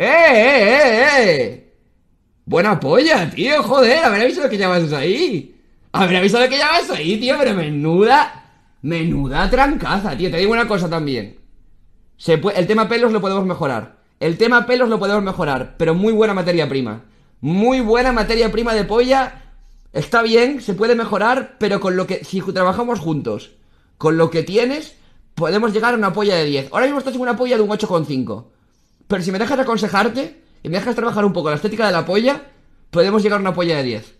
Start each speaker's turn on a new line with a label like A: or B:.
A: ¡Eh,
B: eh, eh, eh! Buena polla, tío, joder, haber avisado que llamas
C: ahí. visto avisado que llevas ahí, tío, pero menuda, menuda trancaza, tío. Te digo una cosa también. el tema pelos lo podemos mejorar. El tema pelos lo podemos mejorar, pero muy buena materia prima. Muy buena materia prima de polla. Está bien, se puede mejorar, pero con lo que, si trabajamos juntos, con lo que tienes, podemos llegar a una polla de 10. Ahora mismo estás en una polla de un 8,5. Pero si me dejas aconsejarte y me dejas trabajar un poco la estética de la polla, podemos llegar a una polla de 10.